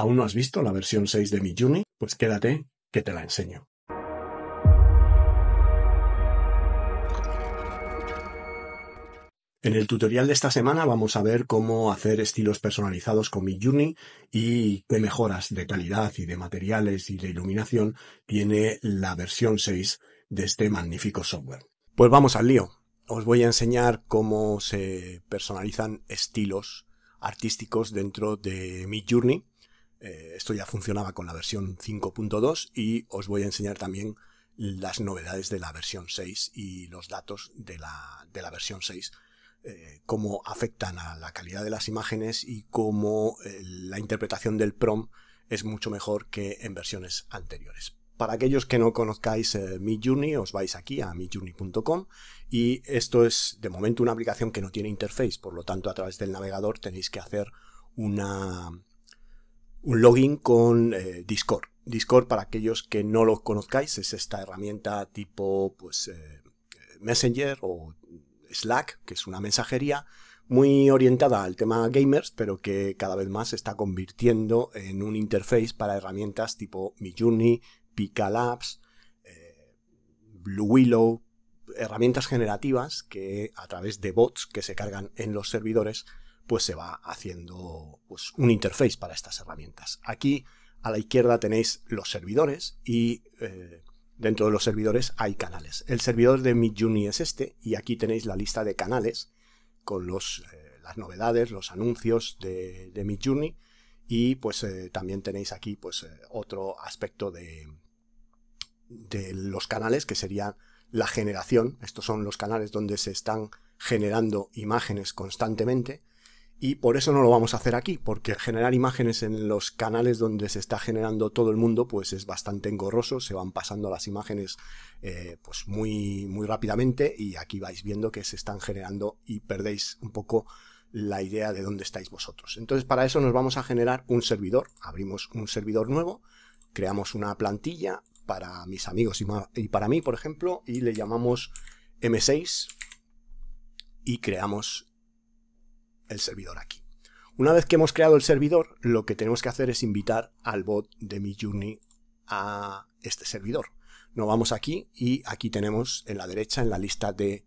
¿Aún no has visto la versión 6 de MidJourney, Pues quédate, que te la enseño. En el tutorial de esta semana vamos a ver cómo hacer estilos personalizados con MidJourney y qué mejoras de calidad y de materiales y de iluminación tiene la versión 6 de este magnífico software. Pues vamos al lío. Os voy a enseñar cómo se personalizan estilos artísticos dentro de Midjourney eh, esto ya funcionaba con la versión 5.2 y os voy a enseñar también las novedades de la versión 6 y los datos de la, versión 6, eh, cómo afectan a la calidad de las imágenes y cómo eh, la interpretación del PROM es mucho mejor que en versiones anteriores. Para aquellos que no conozcáis mi MidJourney, os vais aquí a midjourney.com y esto es de momento una aplicación que no tiene interface, por lo tanto a través del navegador tenéis que hacer una, un login con eh, Discord. Discord, para aquellos que no lo conozcáis, es esta herramienta tipo pues, eh, Messenger o Slack, que es una mensajería muy orientada al tema gamers, pero que cada vez más se está convirtiendo en un interface para herramientas tipo Midjourney, Pika Labs, eh, Blue Willow, herramientas generativas que a través de bots que se cargan en los servidores pues se va haciendo pues, un interface para estas herramientas. Aquí a la izquierda tenéis los servidores y eh, dentro de los servidores hay canales. El servidor de Midjourney es este y aquí tenéis la lista de canales con eh, las novedades, los anuncios de, Midjourney y pues eh, también tenéis aquí pues otro aspecto de, de los canales que sería la generación. Estos son los canales donde se están generando imágenes constantemente y por eso no lo vamos a hacer aquí, porque generar imágenes en los canales donde se está generando todo el mundo, pues es bastante engorroso, se van pasando las imágenes eh, pues muy, muy rápidamente y aquí vais viendo que se están generando y perdéis un poco la idea de dónde estáis vosotros. Entonces para eso nos vamos a generar un servidor, abrimos un servidor nuevo, creamos una plantilla para mis amigos y para mí, por ejemplo, y le llamamos M6 y creamos el servidor aquí. Una vez que hemos creado el servidor, lo que tenemos que hacer es invitar al bot de Mi a este servidor. Nos vamos aquí y aquí tenemos en la derecha, en la lista de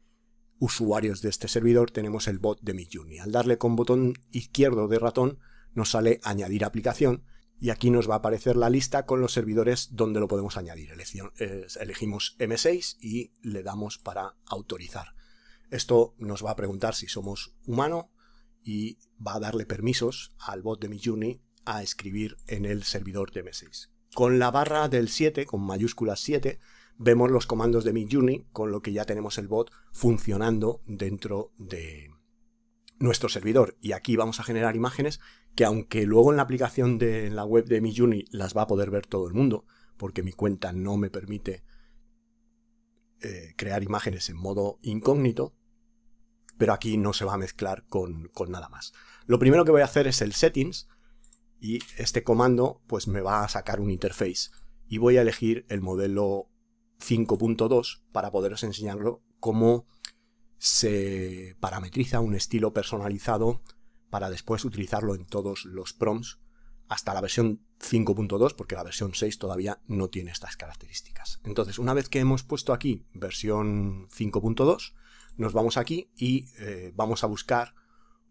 usuarios de este servidor, tenemos el bot de Mi Al darle con botón izquierdo de ratón, nos sale añadir aplicación y aquí nos va a aparecer la lista con los servidores donde lo podemos añadir. Elegimos M6 y le damos para autorizar. Esto nos va a preguntar si somos humano, y va a darle permisos al bot de Juni a escribir en el servidor de M6. Con la barra del 7, con mayúsculas 7, vemos los comandos de Juni, con lo que ya tenemos el bot funcionando dentro de nuestro servidor. Y aquí vamos a generar imágenes que aunque luego en la aplicación de la web de Juni las va a poder ver todo el mundo, porque mi cuenta no me permite eh, crear imágenes en modo incógnito, pero aquí no se va a mezclar con, nada más. Lo primero que voy a hacer es el settings y este comando pues me va a sacar un interface y voy a elegir el modelo 5.2 para poderos enseñarlo cómo se parametriza un estilo personalizado para después utilizarlo en todos los prompts hasta la versión 5.2 porque la versión 6 todavía no tiene estas características. Entonces, una vez que hemos puesto aquí versión 5.2, nos vamos aquí y eh, vamos a buscar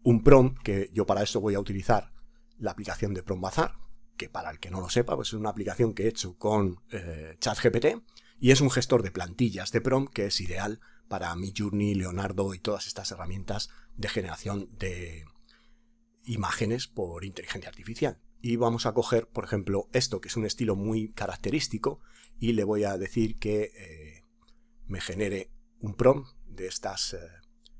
un prompt que yo para esto voy a utilizar la aplicación de Prom Bazar, que para el que no lo sepa, pues es una aplicación que he hecho con eh, ChatGPT y es un gestor de plantillas de prompt que es ideal para journey Leonardo y todas estas herramientas de generación de imágenes por inteligencia artificial. Y vamos a coger, por ejemplo, esto, que es un estilo muy característico, y le voy a decir que eh, me genere un prompt estas eh,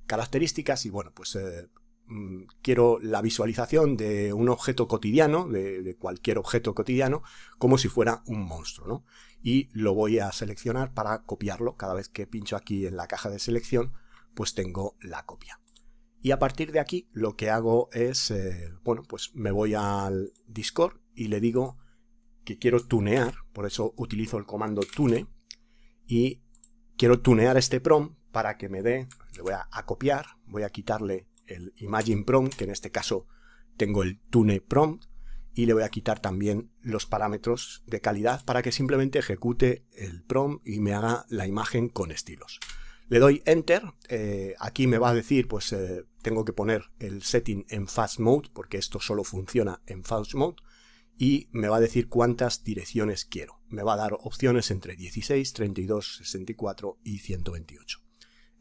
características y bueno, pues eh, mm, quiero la visualización de un objeto cotidiano, de, cualquier objeto cotidiano, como si fuera un monstruo, Y lo voy a seleccionar para copiarlo. Cada vez que pincho aquí en la caja de selección, pues tengo la copia. Y a partir de aquí lo que hago es, eh, bueno, pues me voy al Discord y le digo que quiero tunear, por eso utilizo el comando tune, y quiero tunear este prompt para que me dé, le voy a, copiar, voy a quitarle el Imagine Prompt, que en este caso tengo el Tune Prompt, y le voy a quitar también los parámetros de calidad para que simplemente ejecute el prompt y me haga la imagen con estilos. Le doy Enter, eh, aquí me va a decir, pues eh, tengo que poner el setting en Fast Mode, porque esto solo funciona en Fast Mode, y me va a decir cuántas direcciones quiero. Me va a dar opciones entre 16, 32, 64 y 128.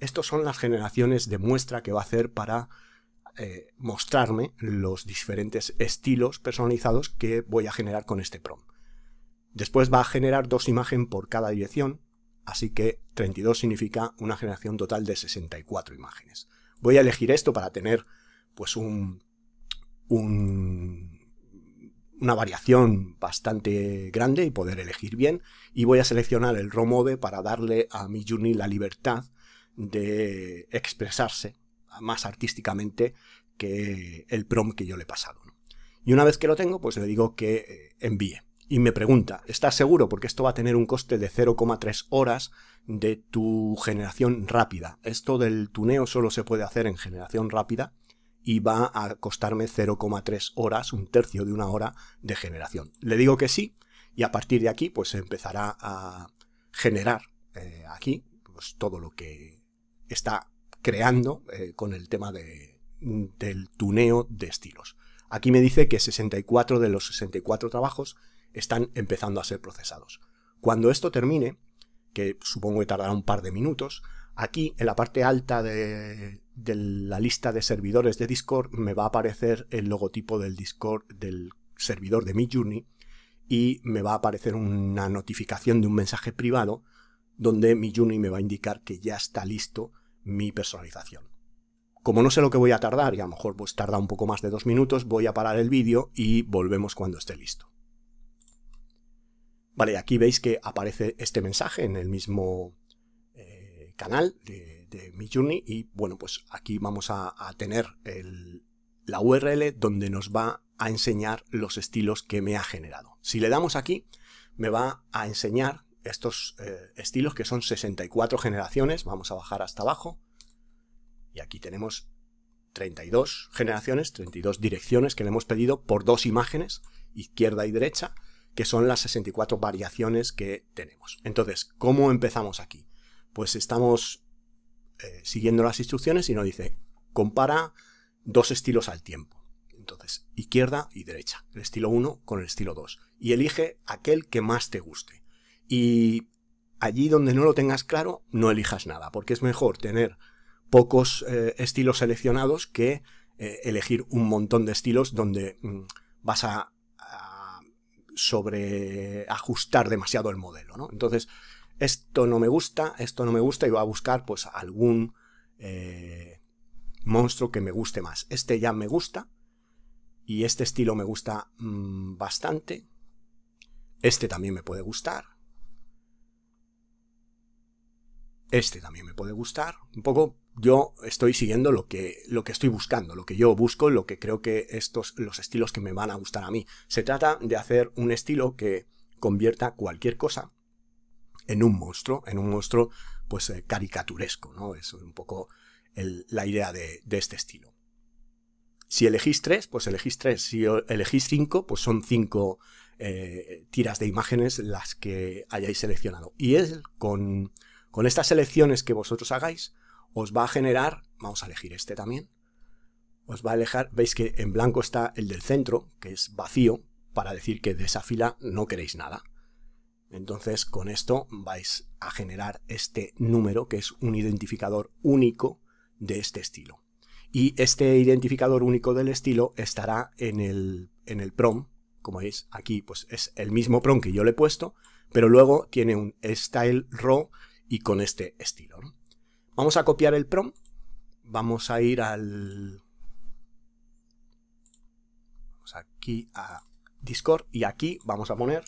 Estas son las generaciones de muestra que va a hacer para eh, mostrarme los diferentes estilos personalizados que voy a generar con este prompt. Después va a generar dos imágenes por cada dirección, así que 32 significa una generación total de 64 imágenes. Voy a elegir esto para tener pues un, una variación bastante grande y poder elegir bien. Y voy a seleccionar el ROMOVE para darle a mi journey la libertad de expresarse más artísticamente que el prom que yo le he pasado. Y una vez que lo tengo, pues le digo que eh, envíe. Y me pregunta, ¿estás seguro? Porque esto va a tener un coste de 0,3 horas de tu generación rápida. Esto del tuneo solo se puede hacer en generación rápida y va a costarme 0,3 horas, un tercio de una hora de generación. Le digo que sí y a partir de aquí pues empezará a generar eh, aquí pues todo lo que está creando eh, con el tema del tuneo de estilos. Aquí me dice que 64 de los 64 trabajos están empezando a ser procesados. Cuando esto termine, que supongo que tardará un par de minutos, aquí en la parte alta de, la lista de servidores de Discord me va a aparecer el logotipo del Discord del servidor de Midjourney y me va a aparecer una notificación de un mensaje privado donde Midjourney me va a indicar que ya está listo mi personalización. Como no sé lo que voy a tardar, y a lo mejor pues tarda un poco más de dos minutos, voy a parar el vídeo y volvemos cuando esté listo. Vale, aquí veis que aparece este mensaje en el mismo eh, canal de, Mi Journey y bueno, pues aquí vamos a, tener la URL donde nos va a enseñar los estilos que me ha generado. Si le damos aquí, me va a enseñar estos eh, estilos que son 64 generaciones, vamos a bajar hasta abajo, y aquí tenemos 32 generaciones, 32 direcciones que le hemos pedido por dos imágenes, izquierda y derecha, que son las 64 variaciones que tenemos. Entonces, ¿cómo empezamos aquí? Pues estamos eh, siguiendo las instrucciones y nos dice, compara dos estilos al tiempo. Entonces, izquierda y derecha, el estilo 1 con el estilo 2. Y elige aquel que más te guste y allí donde no lo tengas claro, no elijas nada, porque es mejor tener pocos eh, estilos seleccionados que eh, elegir un montón de estilos donde mm, vas a, sobreajustar sobre ajustar demasiado el modelo, ¿no? Entonces, esto no me gusta, esto no me gusta y voy a buscar pues algún eh, monstruo que me guste más. Este ya me gusta y este estilo me gusta mm, bastante. Este también me puede gustar. Este también me puede gustar. Un poco yo estoy siguiendo lo que, lo que estoy buscando, lo que yo busco, lo que creo que estos, los estilos que me van a gustar a mí. Se trata de hacer un estilo que convierta cualquier cosa en un monstruo, en un monstruo pues eh, caricaturesco, ¿no? Es un poco la idea de, este estilo. Si elegís tres, pues elegís tres. Si elegís cinco, pues son cinco eh, tiras de imágenes las que hayáis seleccionado. Y es con con estas selecciones que vosotros hagáis, os va a generar, vamos a elegir este también, os va a alejar, veis que en blanco está el del centro, que es vacío, para decir que de esa fila no queréis nada. Entonces con esto vais a generar este número, que es un identificador único de este estilo. Y este identificador único del estilo estará en el, en el prom, como veis aquí, pues es el mismo prom que yo le he puesto, pero luego tiene un style row y con este estilo. Vamos a copiar el prom, vamos a ir al... aquí a Discord y aquí vamos a poner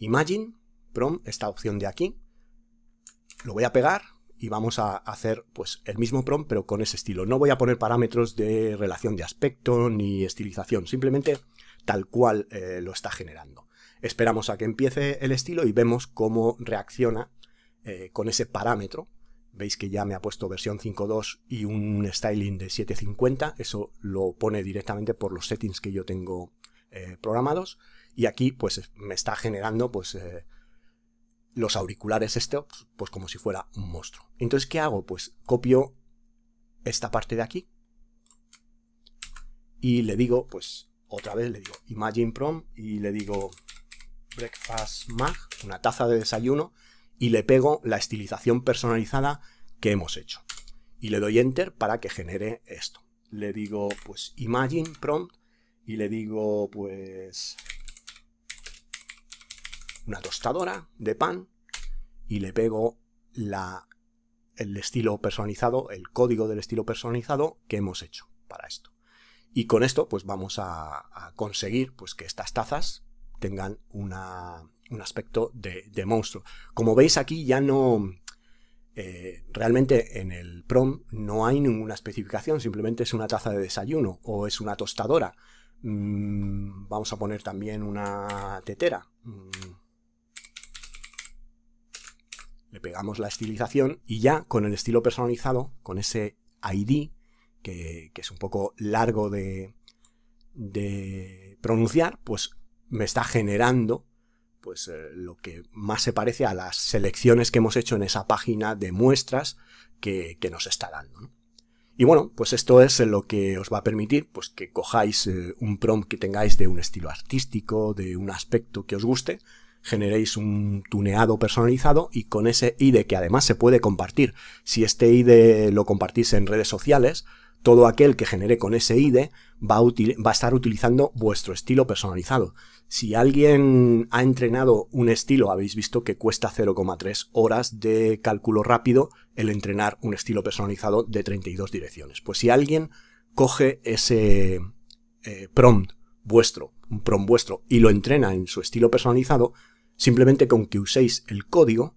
Imagine, prom, esta opción de aquí. Lo voy a pegar y vamos a hacer pues el mismo prom pero con ese estilo. No voy a poner parámetros de relación de aspecto ni estilización, simplemente tal cual eh, lo está generando. Esperamos a que empiece el estilo y vemos cómo reacciona eh, con ese parámetro. Veis que ya me ha puesto versión 5.2 y un styling de 7.50. Eso lo pone directamente por los settings que yo tengo eh, programados. Y aquí pues me está generando pues eh, los auriculares estos, pues como si fuera un monstruo. Entonces, ¿qué hago? Pues copio esta parte de aquí y le digo, pues otra vez le digo Imagine Prom y le digo Breakfast Mag, una taza de desayuno y le pego la estilización personalizada que hemos hecho. Y le doy Enter para que genere esto. Le digo, pues, Imagine Prompt y le digo, pues, una tostadora de pan y le pego la, el estilo personalizado, el código del estilo personalizado que hemos hecho para esto. Y con esto, pues vamos a, a conseguir pues, que estas tazas tengan una, un aspecto de, monstruo. Como veis aquí ya no... Eh, realmente en el prom no hay ninguna especificación, simplemente es una taza de desayuno o es una tostadora. Mm, vamos a poner también una tetera. Mm. Le pegamos la estilización y ya con el estilo personalizado, con ese ID, que, es un poco largo de pronunciar, pues me está generando pues eh, lo que más se parece a las selecciones que hemos hecho en esa página de muestras que, nos está dando. Y bueno, pues esto es lo que os va a permitir pues que cojáis eh, un prompt que tengáis de un estilo artístico, de un aspecto que os guste, generéis un tuneado personalizado y con ese ID que además se puede compartir. Si este ID lo compartís en redes sociales, todo aquel que genere con ese ID va a estar utilizando vuestro estilo personalizado. Si alguien ha entrenado un estilo, habéis visto que cuesta 0,3 horas de cálculo rápido el entrenar un estilo personalizado de 32 direcciones. Pues si alguien coge ese eh, prompt vuestro, un prompt vuestro, y lo entrena en su estilo personalizado, simplemente con que uséis el código,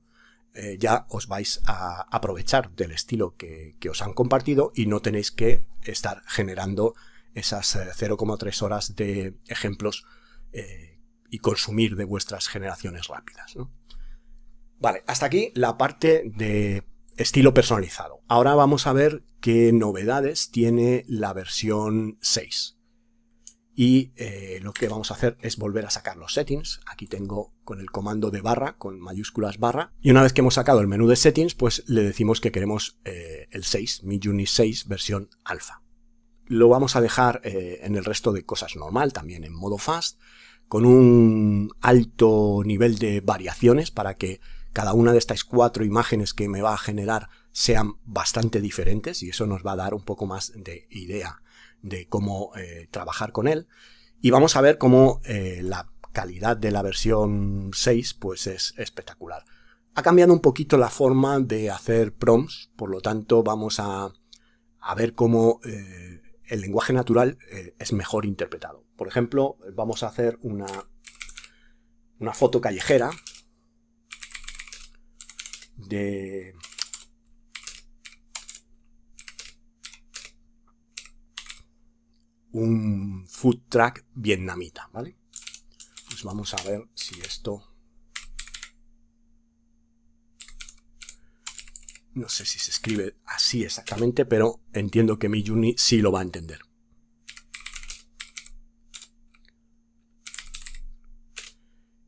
eh, ya os vais a aprovechar del estilo que, que, os han compartido y no tenéis que estar generando esas 0,3 eh, horas de ejemplos eh, y consumir de vuestras generaciones rápidas. Vale, hasta aquí la parte de estilo personalizado. Ahora vamos a ver qué novedades tiene la versión 6. Y eh, lo que vamos a hacer es volver a sacar los settings. Aquí tengo con el comando de barra, con mayúsculas barra. Y una vez que hemos sacado el menú de settings, pues le decimos que queremos eh, el 6, Juni 6 versión alfa. Lo vamos a dejar en el resto de cosas normal, también en modo fast con un alto nivel de variaciones para que cada una de estas cuatro imágenes que me va a generar sean bastante diferentes y eso nos va a dar un poco más de idea de cómo eh, trabajar con él. Y vamos a ver cómo eh, la calidad de la versión 6 pues es espectacular. Ha cambiado un poquito la forma de hacer prompts, por lo tanto vamos a, ver cómo eh, el lenguaje natural es mejor interpretado. Por ejemplo, vamos a hacer una, una foto callejera de... un food track vietnamita, ¿vale? Pues vamos a ver si esto... No sé si se escribe así exactamente, pero entiendo que mi Juni sí lo va a entender.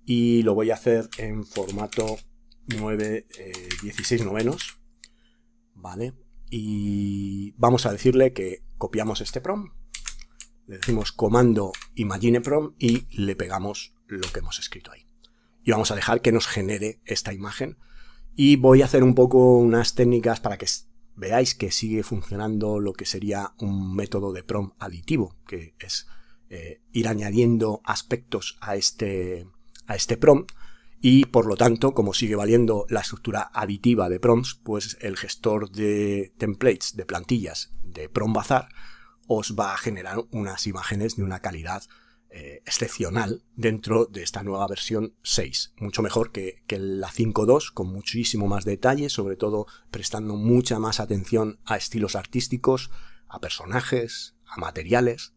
y lo voy a hacer en formato 9, 16 eh, novenos, ¿vale? Y vamos a decirle que copiamos este prom, le decimos comando imagine prom y le pegamos lo que hemos escrito ahí. Y vamos a dejar que nos genere esta imagen y voy a hacer un poco unas técnicas para que veáis que sigue funcionando lo que sería un método de prom aditivo, que es eh, ir añadiendo aspectos a este, a este prompt y por lo tanto, como sigue valiendo la estructura aditiva de prompts, pues el gestor de templates, de plantillas de prom Bazar os va a generar unas imágenes de una calidad eh, excepcional dentro de esta nueva versión 6. Mucho mejor que, la 5.2, con muchísimo más detalle, sobre todo prestando mucha más atención a estilos artísticos, a personajes, a materiales.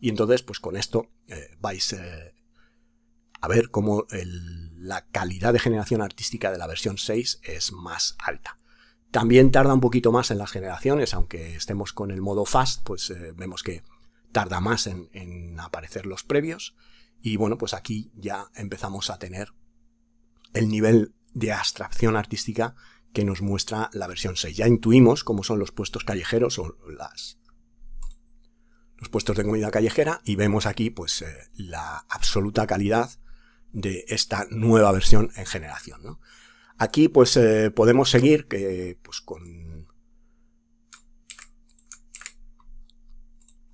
Y entonces, pues con esto eh, vais eh, a ver cómo la calidad de generación artística de la versión 6 es más alta. También tarda un poquito más en las generaciones, aunque estemos con el modo fast, pues eh, vemos que tarda más en, aparecer los previos. Y bueno, pues aquí ya empezamos a tener el nivel de abstracción artística que nos muestra la versión 6. Ya intuimos cómo son los puestos callejeros o las, los puestos de comida callejera y vemos aquí pues eh, la absoluta calidad de esta nueva versión en generación. Aquí pues eh, podemos seguir que, pues, con...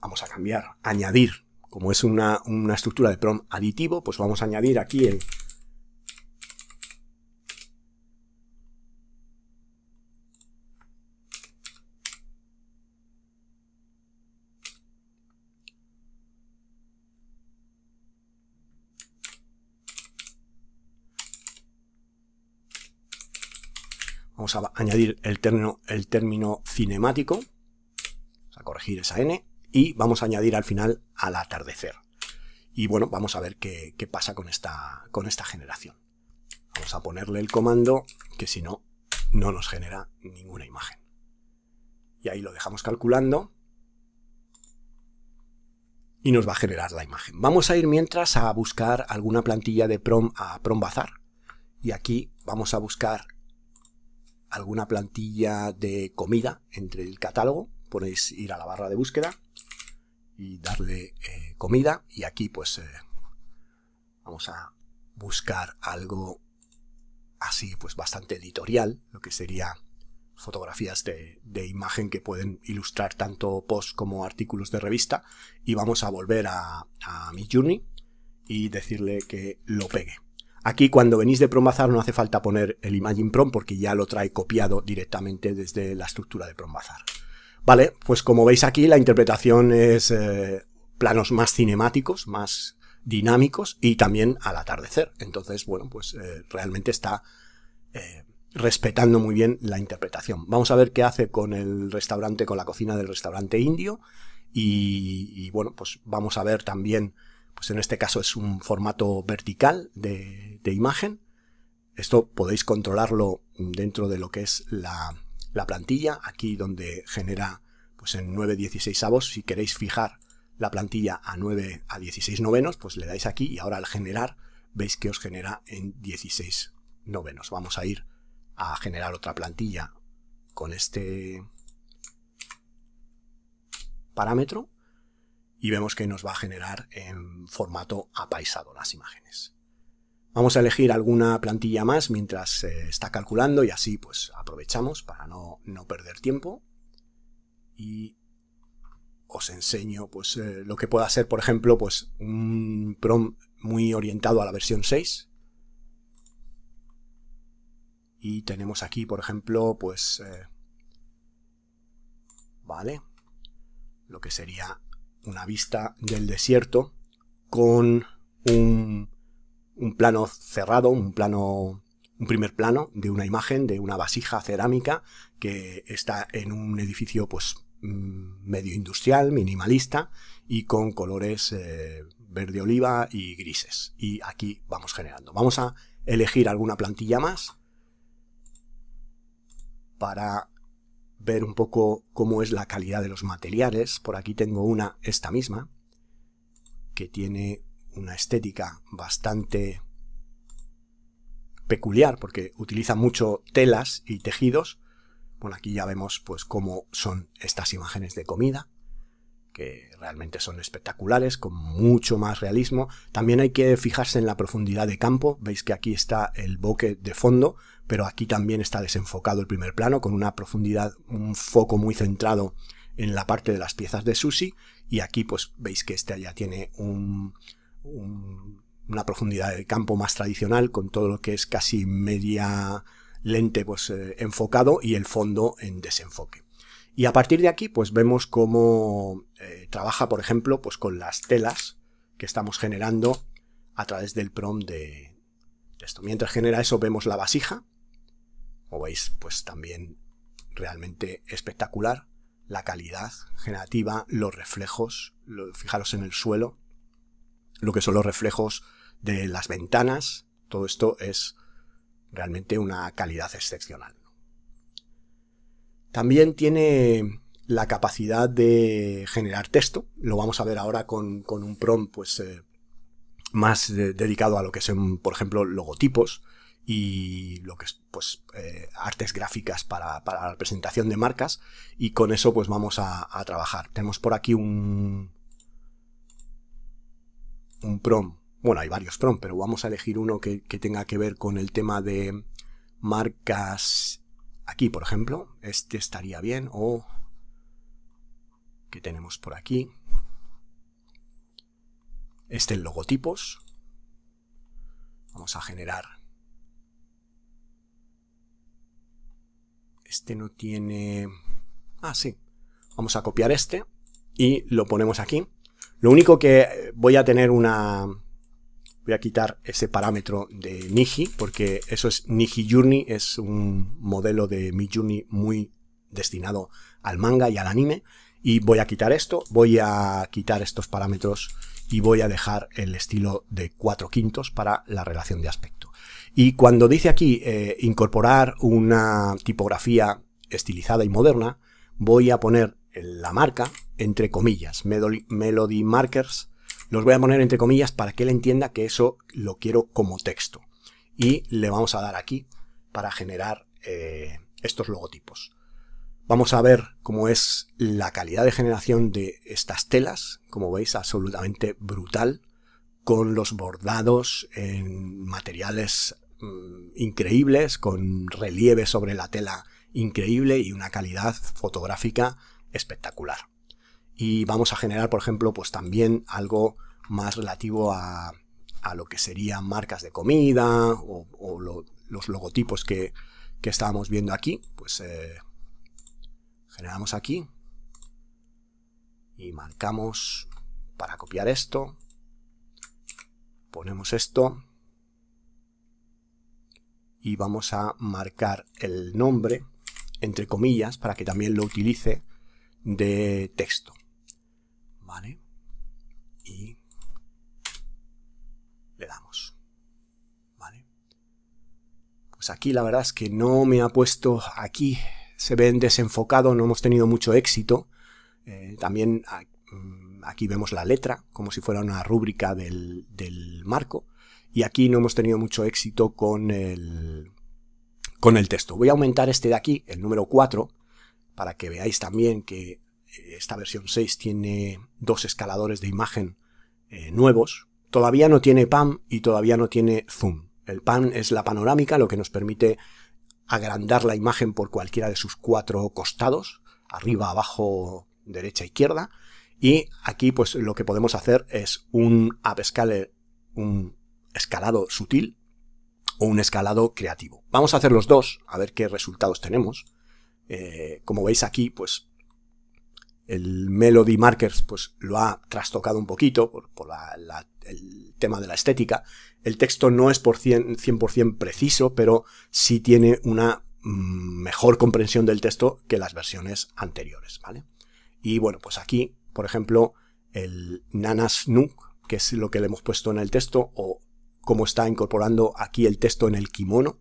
Vamos a cambiar, añadir, como es una, una estructura de prom aditivo, pues vamos a añadir aquí el Vamos a añadir el término, el término cinemático. Vamos a corregir esa n. Y vamos a añadir al final al atardecer. Y bueno, vamos a ver qué, qué pasa con esta, con esta generación. Vamos a ponerle el comando, que si no, no nos genera ninguna imagen. Y ahí lo dejamos calculando y nos va a generar la imagen. Vamos a ir mientras a buscar alguna plantilla de prom a prom bazar y aquí vamos a buscar alguna plantilla de comida entre el catálogo, podéis ir a la barra de búsqueda y darle eh, comida y aquí pues eh, vamos a buscar algo así pues bastante editorial, lo que sería fotografías de, imagen que pueden ilustrar tanto post como artículos de revista y vamos a volver a, a mi journey y decirle que lo pegue. Aquí cuando venís de PromBazar no hace falta poner el Imagine Prom porque ya lo trae copiado directamente desde la estructura de PromBazar. Vale, pues como veis aquí la interpretación es eh, planos más cinemáticos, más dinámicos y también al atardecer. Entonces, bueno, pues eh, realmente está eh, respetando muy bien la interpretación. Vamos a ver qué hace con el restaurante, con la cocina del restaurante indio y bueno, pues vamos a ver también pues en este caso es un formato vertical de, imagen. Esto podéis controlarlo dentro de lo que es la, plantilla, aquí donde genera pues en 9 16 avos, si queréis fijar la plantilla a 9 a 16 novenos, pues le dais aquí y ahora al generar veis que os genera en 16 novenos. Vamos a ir a generar otra plantilla con este parámetro y vemos que nos va a generar en formato apaisado las imágenes. Vamos a elegir alguna plantilla más mientras se está calculando y así pues aprovechamos para no, perder tiempo y os enseño pues eh, lo que pueda hacer, por ejemplo pues un prom muy orientado a la versión 6 y tenemos aquí por ejemplo pues eh, vale lo que sería una vista del desierto con un, plano cerrado, un plano un primer plano de una imagen de una vasija cerámica que está en un edificio pues mm, medio industrial, minimalista y con colores eh, verde oliva y grises. Y aquí vamos generando. Vamos a elegir alguna plantilla más para ver un poco cómo es la calidad de los materiales. Por aquí tengo una, esta misma, que tiene una estética bastante peculiar porque utiliza mucho telas y tejidos. Bueno, aquí ya vemos pues cómo son estas imágenes de comida que realmente son espectaculares, con mucho más realismo. También hay que fijarse en la profundidad de campo. Veis que aquí está el bokeh de fondo, pero aquí también está desenfocado el primer plano, con una profundidad, un foco muy centrado en la parte de las piezas de sushi. Y aquí, pues veis que este ya tiene una profundidad de campo más tradicional, con todo lo que es casi media lente pues, eh, enfocado y el fondo en desenfoque. Y a partir de aquí, pues vemos cómo eh, trabaja, por ejemplo, pues con las telas que estamos generando a través del prom de esto. Mientras genera eso, vemos la vasija. Como veis, pues también realmente espectacular. La calidad generativa, los reflejos, fijaros en el suelo, lo que son los reflejos de las ventanas, todo esto es realmente una calidad excepcional. También tiene la capacidad de generar texto. Lo vamos a ver ahora con, un prompt pues, eh, más dedicado a lo que son, por ejemplo, logotipos y lo que pues eh, artes gráficas para, la presentación de marcas y con eso pues vamos a, trabajar tenemos por aquí un un prom bueno hay varios prompts, pero vamos a elegir uno que, que tenga que ver con el tema de marcas Aquí, por ejemplo, este estaría bien o que tenemos por aquí. Este en logotipos. Vamos a generar. Este no tiene... Ah, sí. Vamos a copiar este y lo ponemos aquí. Lo único que voy a tener una, Voy a quitar ese parámetro de Niji, porque eso es Niji Journey, es un modelo de Mi Journey muy destinado al manga y al anime. Y voy a quitar esto, voy a quitar estos parámetros y voy a dejar el estilo de cuatro quintos para la relación de aspecto. Y cuando dice aquí eh, incorporar una tipografía estilizada y moderna, voy a poner la marca entre comillas, Melody Markers, los voy a poner entre comillas para que él entienda que eso lo quiero como texto. Y le vamos a dar aquí para generar eh, estos logotipos. Vamos a ver cómo es la calidad de generación de estas telas, como veis, absolutamente brutal, con los bordados en materiales mm, increíbles, con relieve sobre la tela increíble y una calidad fotográfica espectacular y vamos a generar, por ejemplo, pues también algo más relativo a, lo que serían marcas de comida o, los logotipos que, estábamos viendo aquí. Pues eh, generamos aquí y marcamos para copiar esto. Ponemos esto y vamos a marcar el nombre entre comillas para que también lo utilice de texto. ¿Vale? Y le damos. ¿Vale? Pues aquí la verdad es que no me ha puesto aquí. Se ven desenfocado, no hemos tenido mucho éxito. Eh, también mm, aquí vemos la letra, como si fuera una rúbrica del, marco. Y aquí no hemos tenido mucho éxito con el, con el texto. Voy a aumentar este de aquí, el número 4, para que veáis también que esta versión 6 tiene dos escaladores de imagen eh, nuevos. Todavía no tiene PAM y todavía no tiene zoom. El pan es la panorámica, lo que nos permite agrandar la imagen por cualquiera de sus cuatro costados, arriba, abajo, derecha, izquierda. Y aquí pues lo que podemos hacer es un upscaler, un escalado sutil o un escalado creativo. Vamos a hacer los dos, a ver qué resultados tenemos. Eh, como veis aquí, pues el Melody Markers pues lo ha trastocado un poquito por, la, el tema de la estética. El texto no es por 100%, 100 preciso, pero sí tiene una mm, mejor comprensión del texto que las versiones anteriores, ¿vale? Y bueno, pues aquí, por ejemplo, el Nanas Nu, que es lo que le hemos puesto en el texto, o cómo está incorporando aquí el texto en el kimono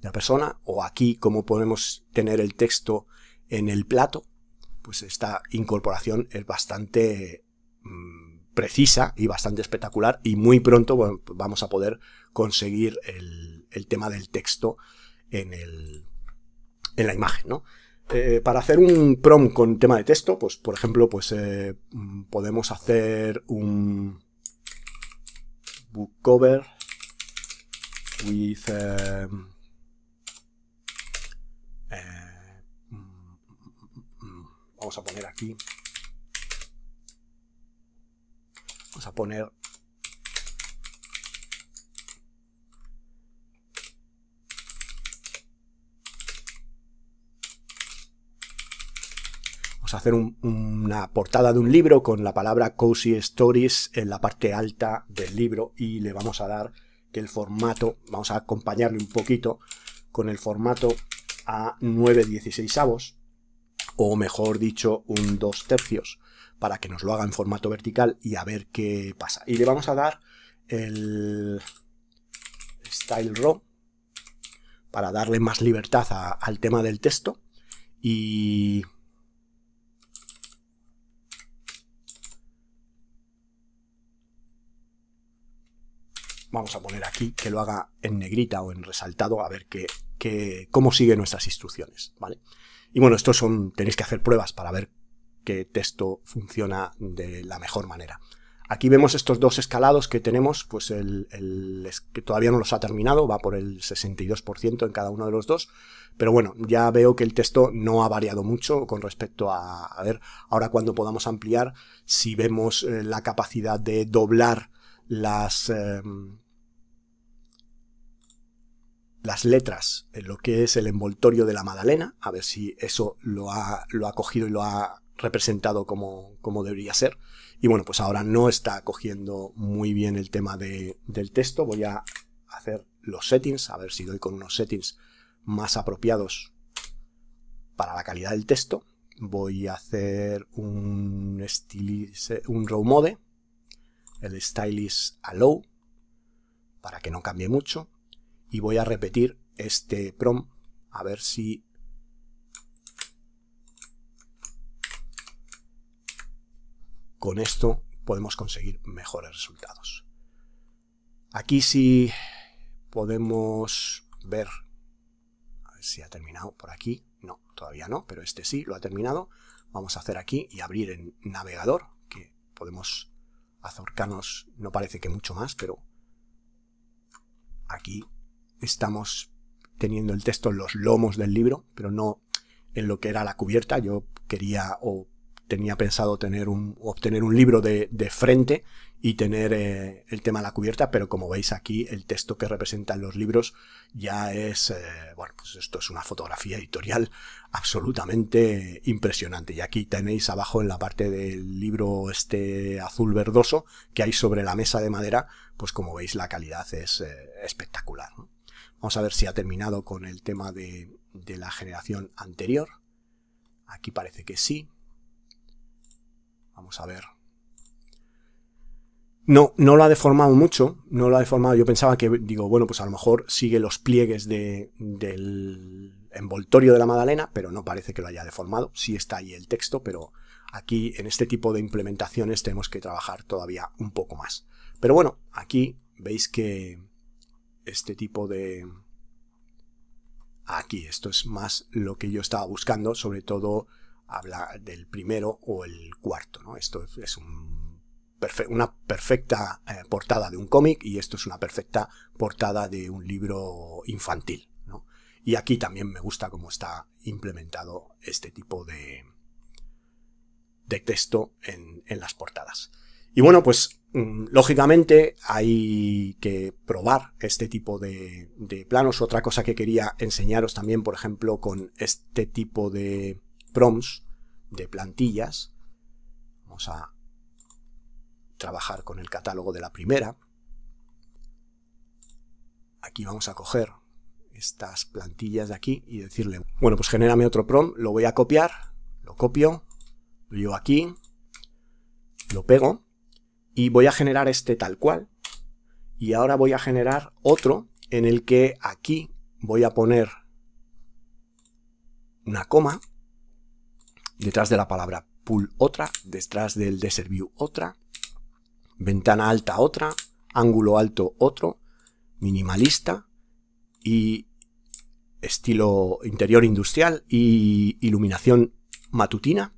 de la persona, o aquí cómo podemos tener el texto en el plato, pues esta incorporación es bastante mm, precisa y bastante espectacular y muy pronto vamos a poder conseguir el, tema del texto en, la imagen, eh, para hacer un prompt con tema de texto, pues por ejemplo, pues eh, mm, podemos hacer un book cover with eh, Vamos a poner aquí. Vamos a poner vamos a hacer una portada de un libro con la palabra Cozy Stories en la parte alta del libro y le vamos a dar que el formato, vamos a acompañarle un poquito con el formato a 9 16 avos o mejor dicho, un dos tercios, para que nos lo haga en formato vertical y a ver qué pasa. Y le vamos a dar el style raw para darle más libertad al tema del texto y vamos a poner aquí que lo haga en negrita o en resaltado a ver qué cómo siguen nuestras instrucciones, ¿vale? Y bueno, estos son, tenéis que hacer pruebas para ver qué texto funciona de la mejor manera. Aquí vemos estos dos escalados que tenemos, pues el, que todavía no los ha terminado, va por el 62% en cada uno de los dos, pero bueno, ya veo que el texto no ha variado mucho con respecto a, a ver, ahora cuando podamos ampliar, si vemos eh, la capacidad de doblar las, em, las letras, en lo que es el envoltorio de la Madalena, a ver si eso lo ha, lo cogido y lo ha representado como, como debería ser. Y bueno, pues ahora no está cogiendo muy bien el tema del texto. Voy a hacer los settings, a ver si doy con unos settings más apropiados para la calidad del texto. Voy a hacer un, stylize, un row mode, el stylish allow para que no cambie mucho y voy a repetir este prom a ver si con esto podemos conseguir mejores resultados. Aquí sí podemos ver, a ver si ha terminado por aquí, no, todavía no, pero este sí lo ha terminado. Vamos a hacer aquí y abrir en navegador, que podemos azorcarnos, no parece que mucho más, pero aquí estamos teniendo el texto en los lomos del libro, pero no en lo que era la cubierta. Yo quería o tenía pensado tener un, obtener un libro de, frente y tener eh, el tema en la cubierta, pero como veis aquí, el texto que representan los libros ya es, eh, bueno, pues esto es una fotografía editorial absolutamente impresionante. Y aquí tenéis abajo en la parte del libro este azul verdoso que hay sobre la mesa de madera, pues como veis la calidad es eh, espectacular. Vamos a ver si ha terminado con el tema de, la generación anterior. Aquí parece que sí. Vamos a ver. No, no lo ha deformado mucho, no lo ha deformado. Yo pensaba que, digo, bueno, pues a lo mejor sigue los pliegues del envoltorio de la magdalena, pero no parece que lo haya deformado. Sí está ahí el texto, pero aquí en este tipo de implementaciones tenemos que trabajar todavía un poco más. Pero bueno, aquí veis que, este tipo de... Ah, aquí, esto es más lo que yo estaba buscando, sobre todo hablar del primero o el cuarto, ¿no? Esto es una perfecta eh, portada de un cómic y esto es una perfecta portada de un libro infantil, ¿no? Y aquí también me gusta cómo está implementado este tipo de, de texto en las portadas. Y bueno, pues mm, lógicamente hay que probar este tipo de, planos. Otra cosa que quería enseñaros también, por ejemplo, con este tipo de prompts, de plantillas. Vamos a trabajar con el catálogo de la primera. Aquí vamos a coger estas plantillas de aquí y decirle, bueno, pues genérame otro prompt, lo voy a copiar, lo copio, lo llevo aquí, lo pego y voy a generar este tal cual. Y ahora voy a generar otro en el que aquí voy a poner una coma detrás de la palabra ...pull otra, detrás del desert view otra, ventana alta otra, ángulo alto otro, minimalista y estilo interior industrial y iluminación matutina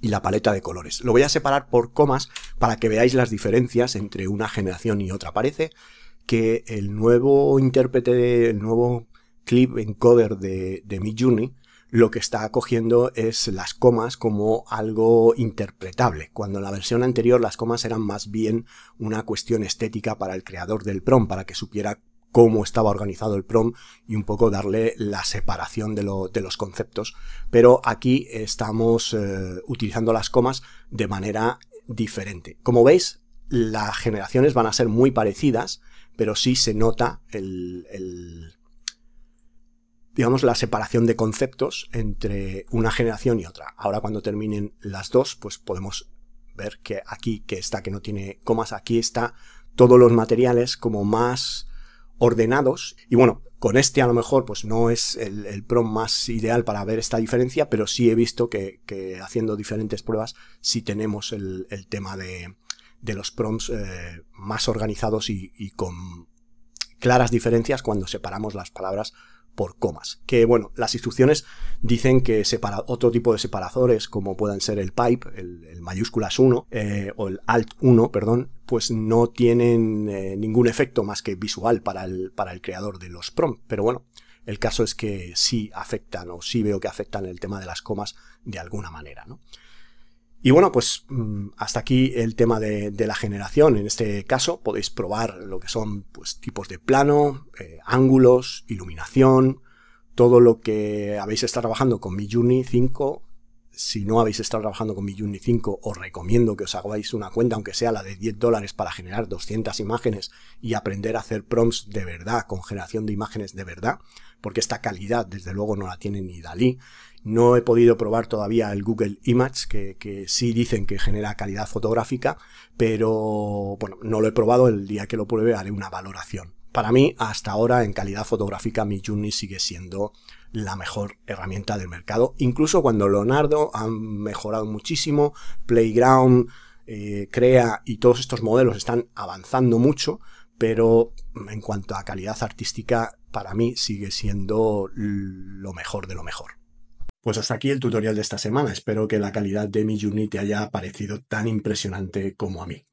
y la paleta de colores. Lo voy a separar por comas para que veáis las diferencias entre una generación y otra. Parece que el nuevo intérprete, el nuevo clip encoder de, de Midjourney, lo que está cogiendo es las comas como algo interpretable, cuando en la versión anterior las comas eran más bien una cuestión estética para el creador del prom, para que supiera cómo estaba organizado el prom y un poco darle la separación de, de los conceptos. Pero aquí estamos eh, utilizando las comas de manera diferente. Como veis, las generaciones van a ser muy parecidas, pero sí se nota el, el, digamos, la separación de conceptos entre una generación y otra. Ahora cuando terminen las dos, pues podemos ver que aquí que está, que no tiene comas, aquí está todos los materiales como más ordenados. Y bueno, con este a lo mejor pues no es el, el más ideal para ver esta diferencia, pero sí he visto que, haciendo diferentes pruebas sí tenemos el, tema de, los prompts eh, más organizados y con claras diferencias cuando separamos las palabras por comas. Que bueno, las instrucciones dicen que separa, otro tipo de separadores, como puedan ser el pipe, el, mayúsculas 1 eh, o el alt 1, perdón, pues no tienen eh, ningún efecto más que visual para el, para el creador de los prompts. Pero bueno, el caso es que sí afectan o sí veo que afectan el tema de las comas de alguna manera. ¿no? Y bueno, pues mm, hasta aquí el tema de, la generación. En este caso podéis probar lo que son pues, tipos de plano, eh, ángulos, iluminación, todo lo que habéis estado trabajando con Mi Journey 5 si no habéis estado trabajando con mi Juni 5, os recomiendo que os hagáis una cuenta, aunque sea la de 10 dólares, para generar 200 imágenes y aprender a hacer prompts de verdad, con generación de imágenes de verdad, porque esta calidad, desde luego, no la tiene ni Dalí. No he podido probar todavía el Google Image, que, que sí dicen que genera calidad fotográfica, pero bueno, no lo he probado. El día que lo pruebe haré una valoración. Para mí, hasta ahora, en calidad fotográfica, mi Juni sigue siendo la mejor herramienta del mercado. Incluso cuando Leonardo ha mejorado muchísimo, Playground, eh, Crea y todos estos modelos están avanzando mucho, pero en cuanto a calidad artística, para mí sigue siendo lo mejor de lo mejor. Pues hasta aquí el tutorial de esta semana. Espero que la calidad de mi Unity haya parecido tan impresionante como a mí.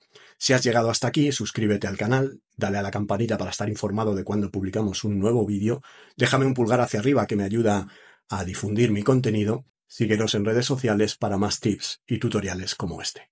Si has llegado hasta aquí, suscríbete al canal, dale a la campanita para estar informado de cuando publicamos un nuevo vídeo, déjame un pulgar hacia arriba que me ayuda a difundir mi contenido, síguenos en redes sociales para más tips y tutoriales como este.